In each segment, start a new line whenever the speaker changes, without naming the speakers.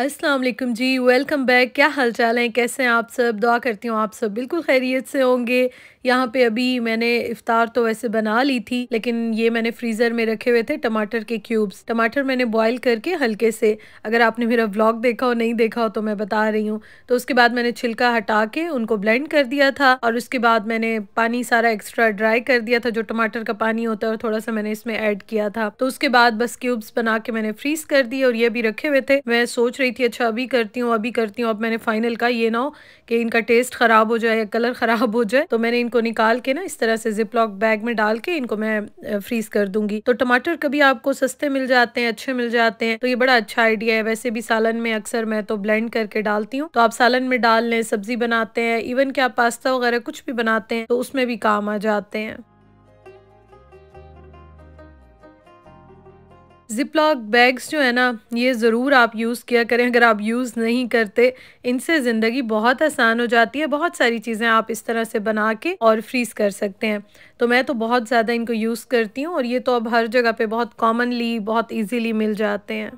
असलम जी welcome back क्या हाल चाल हैं कैसे हैं आप सब दुआ करती हूँ आप सब बिल्कुल खैरियत से होंगे यहाँ पे अभी मैंने इफ्तार तो वैसे बना ली थी लेकिन ये मैंने फ्रीज़र में रखे हुए थे टमाटर के क्यूब्स टमाटर मैंने बॉईल करके हल्के से अगर आपने मेरा व्लॉग देखा हो नहीं देखा हो तो मैं बता रही हूँ तो उसके बाद मैंने छिलका हटा के उनको ब्लेंड कर दिया था और उसके बाद मैंने पानी सारा एक्स्ट्रा ड्राई कर दिया था जो टमाटर का पानी होता है और थोड़ा सा मैंने इसमें ऐड किया था तो उसके बाद बस क्यूब्स बना के मैंने फ्रीज कर दिए और ये भी रखे हुए थे मैं सोच रही थी अच्छा अभी करती हूँ अभी करती हूँ अब मैंने फाइनल का ये ना हो कि इनका टेस्ट खराब हो जाए या कलर खराब हो जाए तो मैंने इन इनको निकाल के ना इस तरह से जिप लॉक बैग में डाल के इनको मैं फ्रीज कर दूंगी तो टमाटर कभी आपको सस्ते मिल जाते हैं अच्छे मिल जाते हैं तो ये बड़ा अच्छा आइडिया है वैसे भी सालन में अक्सर मैं तो ब्लेंड करके डालती हूँ तो आप सालन में डाल लें सब्जी बनाते हैं इवन क्या पास्ता वगैरह कुछ भी बनाते हैं तो उसमें भी काम आ जाते हैं ज़िपलॉक बैग्स जो है ना ये ज़रूर आप यूज़ किया करें अगर आप यूज़ नहीं करते इनसे ज़िंदगी बहुत आसान हो जाती है बहुत सारी चीज़ें आप इस तरह से बना के और फ्रीज़ कर सकते हैं तो मैं तो बहुत ज़्यादा इनको यूज़ करती हूँ और ये तो अब हर जगह पे बहुत कॉमनली बहुत ईजीली मिल जाते हैं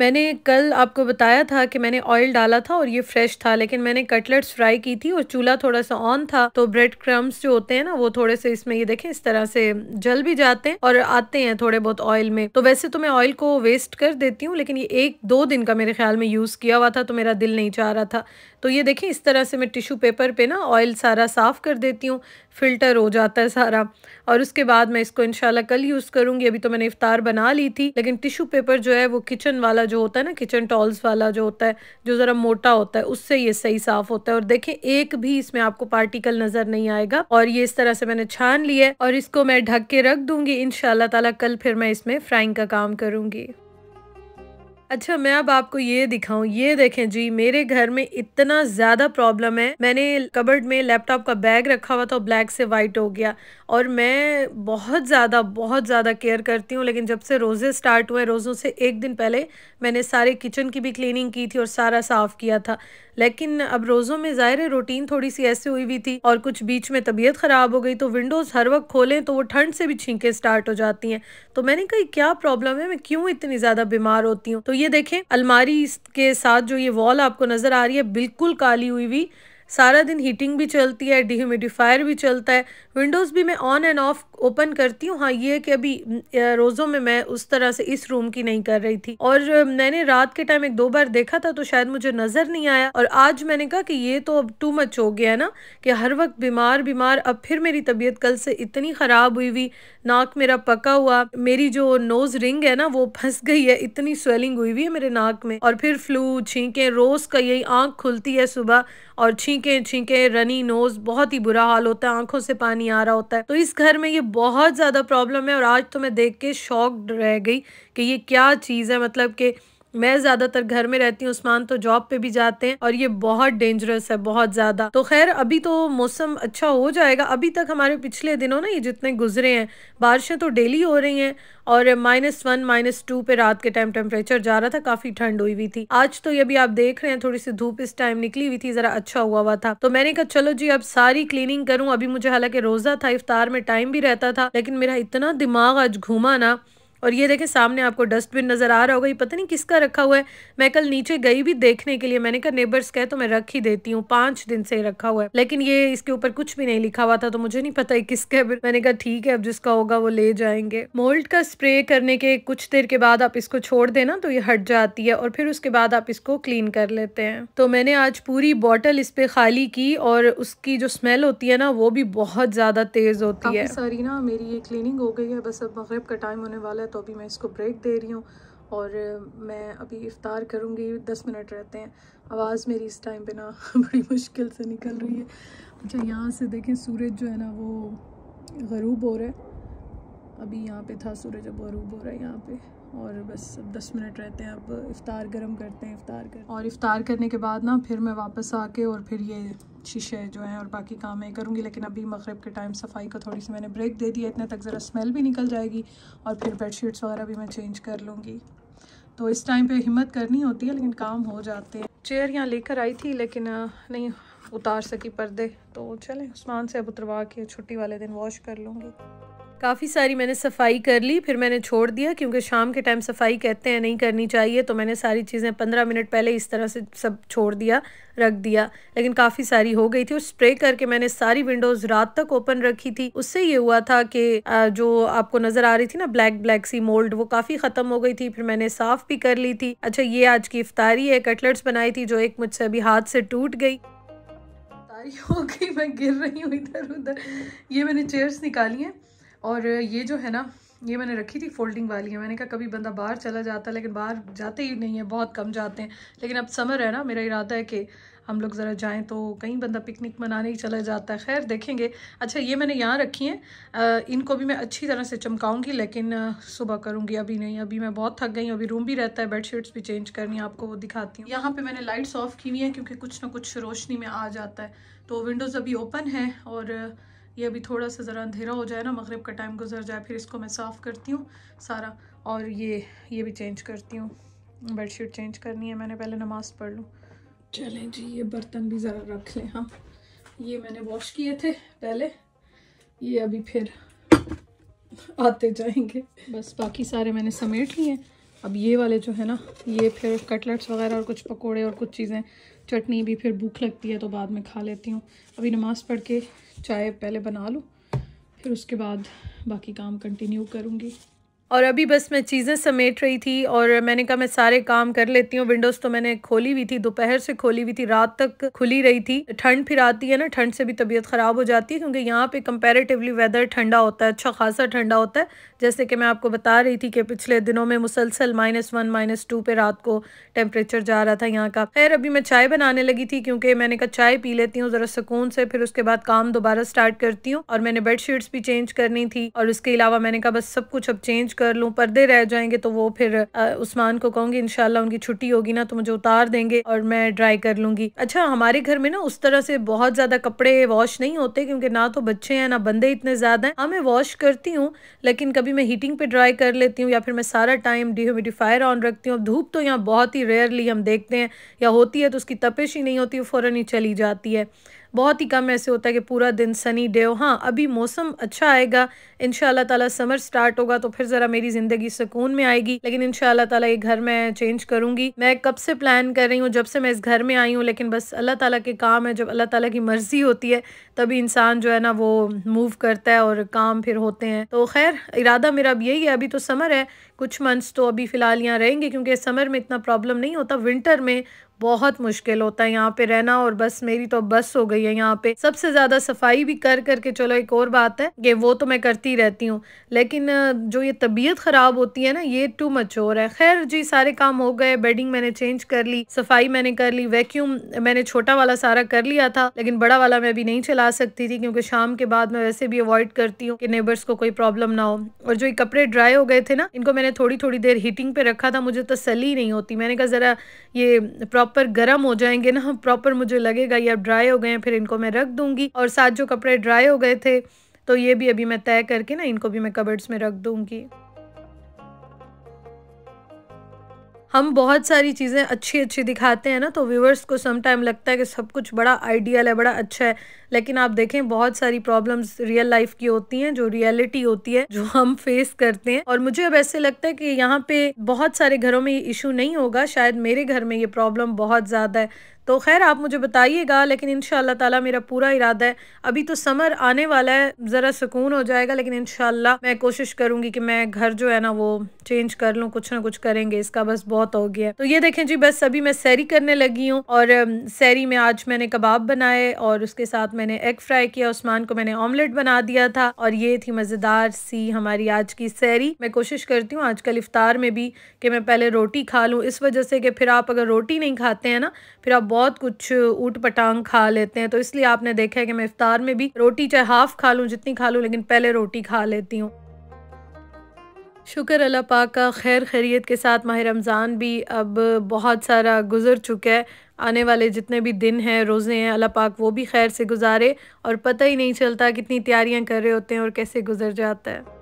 मैंने कल आपको बताया था कि मैंने ऑयल डाला था और ये फ्रेश था लेकिन मैंने कटलेट्स फ्राई की थी और चूल्हा थोड़ा सा ऑन था तो ब्रेड क्रम्स जो होते हैं ना वो थोड़े से इसमें ये देखें इस तरह से जल भी जाते हैं और आते हैं थोड़े बहुत ऑयल में तो वैसे तो मैं ऑयल को वेस्ट कर देती हूँ लेकिन ये एक दो दिन का मेरे ख्याल में यूज़ किया हुआ था तो मेरा दिल नहीं चाह रहा था तो ये देखें इस तरह से मैं टिशू पेपर पे ना ऑयल सारा साफ़ कर देती हूँ फ़िल्टर हो जाता है सारा और उसके बाद मैं इसको इनशाला कल यूज़ करूँगी अभी तो मैंने इफ़ार बना ली थी लेकिन टिशू पेपर जो है वो किचन वाला जो होता है ना किचन टॉल्स वाला जो होता है जो ज़रा मोटा होता है उससे ये सही साफ होता है और देखें एक भी इसमें आपको पार्टिकल नज़र नहीं आएगा और ये इस तरह से मैंने छान लिया है और इसको मैं ढक के रख दूंगी इन ताला कल फिर मैं इसमें फ्राइंग का काम करूँगी अच्छा मैं अब आपको ये दिखाऊं ये देखें जी मेरे घर में इतना ज़्यादा प्रॉब्लम है मैंने कबर्ड में लैपटॉप का बैग रखा हुआ था ब्लैक से वाइट हो गया और मैं बहुत ज़्यादा बहुत ज़्यादा केयर करती हूँ लेकिन जब से रोज़े स्टार्ट हुए रोज़ों से एक दिन पहले मैंने सारे किचन की भी क्लीनिंग की थी और सारा साफ़ किया था लेकिन अब रोज़ों में ज़ाहिर है रूटीन थोड़ी सी ऐसी हुई हुई थी और कुछ बीच में तबीयत ख़राब हो गई तो विंडोज़ हर वक्त खोलें तो वो ठंड से भी छींके स्टार्ट हो जाती हैं तो मैंने कही क्या प्रॉब्लम है मैं क्यों इतनी ज़्यादा बीमार होती हूँ तो ये देखें अलमारी के साथ जो ये वॉल आपको नज़र आ रही है बिल्कुल काली हुई हुई सारा दिन हीटिंग भी चलती है डिह्यूमिडिफायर भी चलता है विंडोज़ भी मैं ऑन एंड ऑफ ओपन करती हूँ हाँ ये कि अभी रोज़ों में मैं उस तरह से इस रूम की नहीं कर रही थी और मैंने रात के टाइम एक दो बार देखा था तो शायद मुझे नज़र नहीं आया और आज मैंने कहा कि ये तो अब टू मच हो गया है ना कि हर वक्त बीमार बीमार अब फिर मेरी तबीयत कल से इतनी ख़राब हुई हुई नाक मेरा पका हुआ मेरी जो नोज़ रिंग है ना वो फंस गई है इतनी स्वेलिंग हुई हुई है मेरे नाक में और फिर फ्लू छींकें रोज़ का यही आँख खुलती है सुबह और छींकें छींकें रनी नोज़ बहुत ही बुरा हाल होता है आँखों से पानी आ रहा होता है तो इस घर में ये बहुत ज़्यादा प्रॉब्लम है और आज तो मैं देख के शॉक रह गई कि ये क्या चीज़ है मतलब कि मैं ज़्यादातर घर में रहती हूँ उस्मान तो जॉब पे भी जाते हैं और ये बहुत डेंजरस है बहुत ज़्यादा तो खैर अभी तो मौसम अच्छा हो जाएगा अभी तक हमारे पिछले दिनों ना ये जितने गुजरे हैं बारिशें तो डेली हो रही हैं और माइनस वन माइनस टू पे रात के टाइम टेम्परेचर जा रहा था काफ़ी ठंड हुई हुई थी आज तो ये भी आप देख रहे हैं थोड़ी सी धूप इस टाइम निकली हुई थी ज़रा अच्छा हुआ हुआ था तो मैंने कहा चलो जी अब सारी क्लीनिंग करूं अभी मुझे हालांकि रोज़ा था इफ्तार में टाइम भी रहता था लेकिन मेरा इतना दिमाग आज घूमा ना और ये देखें सामने आपको डस्टबिन नज़र आ रहा होगा ये पता नहीं किसका रखा हुआ है मैं कल नीचे गई भी देखने के लिए मैंने कहा नेबर्स का है तो मैं रख ही देती हूँ पाँच दिन से रखा हुआ है लेकिन ये इसके ऊपर कुछ भी नहीं लिखा हुआ था तो मुझे नहीं पता है किसका मैंने कहा ठीक है अब जिसका होगा वो ले जाएंगे मोल्ड का स्प्रे करने के कुछ देर के बाद आप इसको छोड़ देना तो ये हट जाती है और फिर उसके बाद आप इसको क्लीन कर लेते हैं तो मैंने आज पूरी बॉटल इस पर खाली की और उसकी जो स्मेल होती है ना वो भी बहुत ज़्यादा तेज़ होती है सारी ना मेरी ये क्लीनिंग हो गई है बस अब मगरब का टाइम होने वाला है तो अभी मैं इसको ब्रेक दे रही हूँ और मैं अभी इफ़ार करूँगी दस मिनट रहते हैं आवाज़ मेरी इस टाइम पे ना बड़ी मुश्किल से निकल रही है अच्छा यहाँ से देखें सूरज जो है ना वो गरूब हो रहा है अभी यहाँ पे था सूरज अब गरूब हो रहा है यहाँ पे और बस अब दस मिनट रहते हैं अब इफ़ार गर्म करते हैं इफ़ार कर और इफ़ार करने के बाद ना फिर मैं वापस आके और फिर ये शीशे जो हैं और बाकी काम मैं करूँगी लेकिन अभी मगरब के टाइम सफाई का थोड़ी सी मैंने ब्रेक दे दिया इतने तक ज़रा स्मेल भी निकल जाएगी और फिर बेडशीट्स वगैरह भी मैं चेंज कर लूँगी तो इस टाइम पर हिम्मत करनी होती है लेकिन काम हो जाते हैं चेयर यहाँ लेकर आई थी लेकिन नहीं उतार सकी पर्दे तो चलें उस्मान से अब उतरवा के छुट्टी वाले दिन वॉश कर लूँगी काफ़ी सारी मैंने सफाई कर ली फिर मैंने छोड़ दिया क्योंकि शाम के टाइम सफाई कहते हैं नहीं करनी चाहिए तो मैंने सारी चीज़ें पंद्रह मिनट पहले इस तरह से सब छोड़ दिया रख दिया लेकिन काफ़ी सारी हो गई थी और स्प्रे करके मैंने सारी विंडोज़ रात तक ओपन रखी थी उससे ये हुआ था कि जो आपको नज़र आ रही थी ना ब्लैक ब्लैक सी मोल्ड वो काफ़ी ख़त्म हो गई थी फिर मैंने साफ़ भी कर ली थी अच्छा ये आज की इफ्तारी है कटलेट्स बनाई थी जो एक मुझसे अभी हाथ से टूट गई हो गई मैं गिर रही हूँ इधर उधर ये मैंने चेयर्स निकाली हैं और ये जो है ना ये मैंने रखी थी फोल्डिंग वाली है मैंने कहा कभी बंदा बाहर चला जाता है लेकिन बाहर जाते ही नहीं है बहुत कम जाते हैं लेकिन अब समर है ना मेरा इरादा है कि हम लोग ज़रा जाएं तो कहीं बंदा पिकनिक मनाने ही चला जाता है खैर देखेंगे अच्छा ये मैंने यहाँ रखी हैं इनको भी मैं अच्छी तरह से चमकाऊँगी लेकिन सुबह करूँगी अभी नहीं अभी मैं बहुत थक गई हूँ अभी रूम भी रहता है बेड भी चेंज करनी है आपको वो दिखाती हूँ यहाँ पर मैंने लाइट्स ऑफ की हुई हैं क्योंकि कुछ ना कुछ रोशनी में आ जाता है तो विंडोज़ अभी ओपन है और ये अभी थोड़ा सा ज़रा अंधेरा हो जाए ना मगरब का टाइम गुजर जाए फिर इसको मैं साफ़ करती हूँ सारा और ये ये भी चेंज करती हूँ शीट चेंज करनी है मैंने पहले नमाज़ पढ़ लूँ चलें जी ये बर्तन भी ज़रा रख लें हम ये मैंने वॉश किए थे पहले ये अभी फिर आते जाएंगे बस बाकी सारे मैंने समेट लिए अब ये वाले जो है ना ये फिर कटलेट्स वगैरह और कुछ पकोड़े और कुछ चीज़ें चटनी भी फिर भूख लगती है तो बाद में खा लेती हूँ अभी नमाज़ पढ़ के चाय पहले बना लूँ फिर उसके बाद बाकी काम कंटिन्यू करूँगी और अभी बस मैं चीज़ें समेट रही थी और मैंने कहा मैं सारे काम कर लेती हूँ विंडोज़ तो मैंने खोली हुई थी दोपहर से खोली हुई थी रात तक खुली रही थी ठंड फिर आती है ना ठंड से भी तबीयत ख़राब हो जाती है क्योंकि यहाँ पे कंपैरेटिवली वेदर ठंडा होता है अच्छा खासा ठंडा होता है जैसे कि मैं आपको बता रही थी कि पिछले दिनों में मुसलसल माइनस वन माइनस टू पे रात को टेम्परेचर जा रहा था यहाँ का खैर अभी मैं चाय बनाने लगी थी क्योंकि मैंने कहा चाय पी लेती हूँ ज़रा सुकून से फिर उसके बाद काम दोबारा स्टार्ट करती हूँ और मैंने शीट्स भी चेंज करनी थी और उसके अलावा मैंने कहा बस सब कुछ अब चेंज कर लूँ पर्दे रह जाएंगे तो वो फिर आ, उस्मान को कहूँगी इनशाला उनकी छुट्टी होगी ना तो मुझे उतार देंगे और मैं ड्राई कर लूँगी अच्छा हमारे घर में ना उस तरह से बहुत ज़्यादा कपड़े वॉश नहीं होते क्योंकि ना तो बच्चे हैं ना बंदे इतने ज़्यादा हैं हाँ मैं वॉश करती हूँ लेकिन कभी मैं हीटिंग पर ड्राई कर लेती हूँ या फिर मैं सारा टाइम डिह्यूमिडिफायर ऑन रखती हूँ धूप तो यहाँ बहुत ही रेयरली हम देखते हैं या होती है तो उसकी तपिश ही नहीं होती फ़ौरन ही चली जाती है बहुत ही कम ऐसे होता है कि पूरा दिन सनी डे हो हाँ अभी मौसम अच्छा आएगा इन ताला समर स्टार्ट होगा तो फिर ज़रा मेरी ज़िंदगी सुकून में आएगी लेकिन इन ताला ये घर मैं चेंज करूंगी मैं कब से प्लान कर रही हूँ जब से मैं इस घर में आई हूँ लेकिन बस अल्लाह ताला के काम है जब अल्लाह ताला की मर्ज़ी होती है तभी इंसान जो है ना वो मूव करता है और काम फिर होते हैं तो खैर इरादा मेरा अब यही है अभी तो समर है कुछ मंथ्स तो अभी फ़िलहाल यहाँ रहेंगे क्योंकि समर में इतना प्रॉब्लम नहीं होता विंटर में बहुत मुश्किल होता है यहाँ पे रहना और बस मेरी तो बस हो गई है यहाँ पे सबसे ज़्यादा सफाई भी कर करके चलो एक और बात है कि वो तो मैं करती रहती हूँ लेकिन जो ये तबीयत ख़राब होती है ना ये टू मचोर है खैर जी सारे काम हो गए बेडिंग मैंने चेंज कर ली सफाई मैंने कर ली वैक्यूम मैंने छोटा वाला सारा कर लिया था लेकिन बड़ा वाला मैं अभी नहीं चला सकती थी क्योंकि शाम के बाद मैं वैसे भी अवॉइड करती हूँ कि नेबर्स को कोई प्रॉब्लम ना हो और जो ये कपड़े ड्राई हो गए थे ना इनको मैंने मैंने थोड़ी थोड़ी देर हीटिंग पे रखा था मुझे तसली तो नहीं होती मैंने कहा ज़रा ये प्रॉपर गर्म हो जाएंगे ना प्रॉपर मुझे लगेगा ये अब ड्राई हो गए हैं फिर इनको मैं रख दूँगी और साथ जो कपड़े ड्राई हो गए थे तो ये भी अभी मैं तय करके ना इनको भी मैं कबर्ड्स में रख दूँगी हम बहुत सारी चीज़ें अच्छी अच्छी दिखाते हैं ना तो व्यूवर्स को सम टाइम लगता है कि सब कुछ बड़ा आइडियल है बड़ा अच्छा है लेकिन आप देखें बहुत सारी प्रॉब्लम्स रियल लाइफ की होती हैं जो रियलिटी होती है जो हम फेस करते हैं और मुझे अब ऐसे लगता है कि यहाँ पे बहुत सारे घरों में ये इशू नहीं होगा शायद मेरे घर में ये प्रॉब्लम बहुत ज़्यादा है तो खैर आप मुझे बताइएगा लेकिन इन ताला मेरा पूरा इरादा है अभी तो समर आने वाला है ज़रा सुकून हो जाएगा लेकिन इन मैं कोशिश करूँगी कि मैं घर जो है ना वो चेंज कर लूँ कुछ ना कुछ करेंगे इसका बस बहुत हो गया तो ये देखें जी बस अभी मैं सैरी करने लगी हूँ और सैरी में आज मैंने कबाब बनाए और उसके साथ मैंने एग फ्राई किया उस्मान को मैंने ऑमलेट बना दिया था और ये थी मज़ेदार सी हमारी आज की सैरी मैं कोशिश करती हूँ आज इफ्तार में भी कि मैं पहले रोटी खा लूँ इस वजह से कि फिर आप अगर रोटी नहीं खाते हैं ना फिर आप बहुत कुछ ऊट पटांग खा लेते हैं तो इसलिए आपने देखा है कि मैं इफ्तार में भी रोटी चाहे हाफ खा लूँ जितनी खा लूँ लेकिन पहले रोटी खा लेती हूँ शुक्र अल्लाह पाक का खैर खैरियत के साथ माह रमज़ान भी अब बहुत सारा गुज़र चुका है आने वाले जितने भी दिन हैं रोज़े हैं अल्लाह पाक वो भी खैर से गुजारे और पता ही नहीं चलता कितनी तैयारियां कर रहे होते हैं और कैसे गुजर जाता है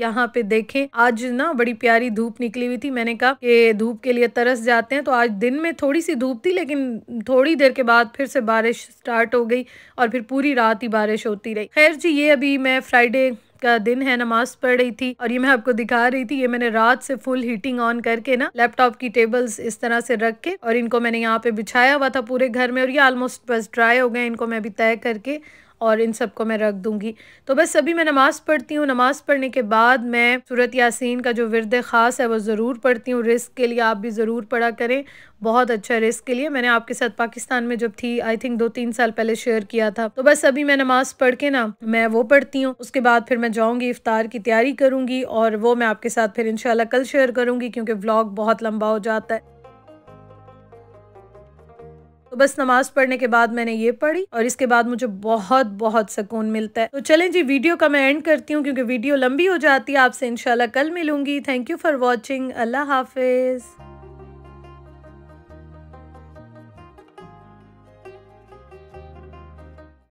यहाँ पे देखें आज ना बड़ी प्यारी धूप निकली हुई थी मैंने कहा कि धूप के लिए तरस जाते हैं तो आज दिन में थोड़ी सी धूप थी लेकिन थोड़ी देर के बाद फिर से बारिश स्टार्ट हो गई और फिर पूरी रात ही बारिश होती रही खैर जी ये अभी मैं फ्राइडे का दिन है नमाज पढ़ रही थी और ये मैं आपको दिखा रही थी ये मैंने रात से फुल हीटिंग ऑन करके ना लैपटॉप की टेबल्स इस तरह से रख के और इनको मैंने यहाँ पे बिछाया हुआ था पूरे घर में और ये ऑलमोस्ट बस ड्राई हो गए इनको मैं अभी तय करके और इन सबको मैं रख दूंगी तो बस अभी मैं नमाज़ पढ़ती हूँ नमाज़ पढ़ने के बाद मैं सूरत यासीन का जो विरद ख़ास है वो ज़रूर पढ़ती हूँ रिस्क के लिए आप भी ज़रूर पढ़ा करें बहुत अच्छा रिस्क के लिए मैंने आपके साथ पाकिस्तान में जब थी आई थिंक दो तीन साल पहले शेयर किया था तो बस अभी मैं नमाज़ पढ़ के ना मैं वो पढ़ती हूँ उसके बाद फिर मैं जाऊँगी इफ़ार की तैयारी करूँगी और वो मैं आपके साथ फिर इन कल शेयर करूँगी क्योंकि व्लॉग बहुत लंबा हो जाता है तो बस नमाज पढ़ने के बाद मैंने ये पढ़ी और इसके बाद मुझे बहुत बहुत सुकून मिलता है तो चलें जी वीडियो का मैं एंड करती हूँ क्योंकि वीडियो लंबी हो जाती है आपसे इनशाला कल मिलूंगी थैंक यू फॉर वॉचिंग अल्लाह हाफिज़